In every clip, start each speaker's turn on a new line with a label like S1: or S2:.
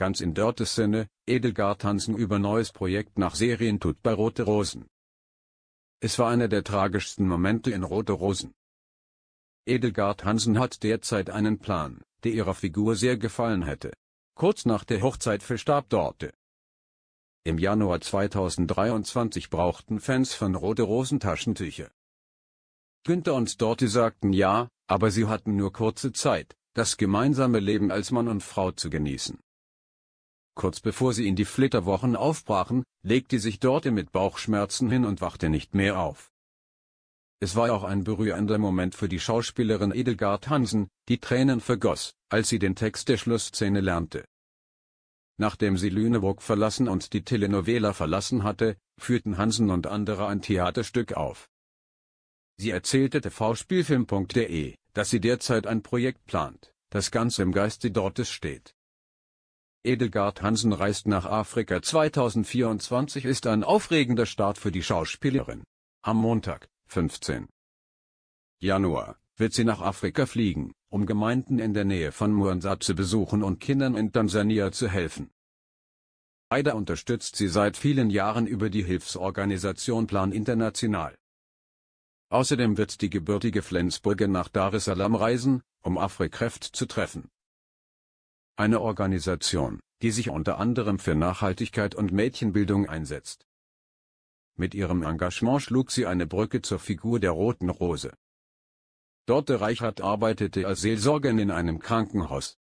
S1: ganz in Dörtes Sinne, Edelgard Hansen über neues Projekt nach Serien tut bei Rote Rosen. Es war einer der tragischsten Momente in Rote Rosen. Edelgard Hansen hat derzeit einen Plan, der ihrer Figur sehr gefallen hätte. Kurz nach der Hochzeit verstarb Dorte. Im Januar 2023 brauchten Fans von Rote Rosen Taschentücher. Günther und Dorte sagten ja, aber sie hatten nur kurze Zeit, das gemeinsame Leben als Mann und Frau zu genießen. Kurz bevor sie in die Flitterwochen aufbrachen, legte sich Dorte mit Bauchschmerzen hin und wachte nicht mehr auf. Es war auch ein berührender Moment für die Schauspielerin Edelgard Hansen, die Tränen vergoss, als sie den Text der Schlussszene lernte. Nachdem sie Lüneburg verlassen und die Telenovela verlassen hatte, führten Hansen und andere ein Theaterstück auf. Sie erzählte tv-spielfilm.de, dass sie derzeit ein Projekt plant, das ganz im Geiste Dortes steht. Edelgard Hansen reist nach Afrika 2024 ist ein aufregender Start für die Schauspielerin. Am Montag, 15. Januar, wird sie nach Afrika fliegen, um Gemeinden in der Nähe von Mwanza zu besuchen und Kindern in Tansania zu helfen. Aida unterstützt sie seit vielen Jahren über die Hilfsorganisation Plan International. Außerdem wird die gebürtige Flensburger nach Dar es Salaam reisen, um Afrikräft zu treffen eine Organisation, die sich unter anderem für Nachhaltigkeit und Mädchenbildung einsetzt. Mit ihrem Engagement schlug sie eine Brücke zur Figur der Roten Rose. Dorte Reichert arbeitete als Seelsorgerin in einem Krankenhaus.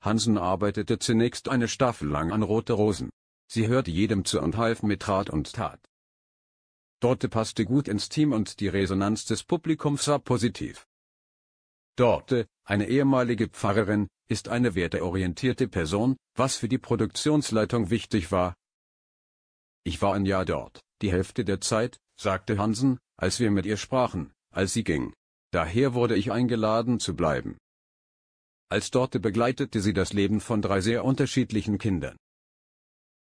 S1: Hansen arbeitete zunächst eine Staffel lang an Rote Rosen. Sie hörte jedem zu und half mit Rat und Tat. Dorte passte gut ins Team und die Resonanz des Publikums war positiv. Dorte, eine ehemalige Pfarrerin, ist eine werteorientierte Person, was für die Produktionsleitung wichtig war. Ich war ein Jahr dort, die Hälfte der Zeit, sagte Hansen, als wir mit ihr sprachen, als sie ging. Daher wurde ich eingeladen zu bleiben. Als Dorte begleitete sie das Leben von drei sehr unterschiedlichen Kindern.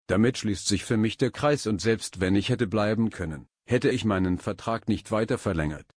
S1: Damit schließt sich für mich der Kreis und selbst wenn ich hätte bleiben können, hätte ich meinen Vertrag nicht weiter verlängert.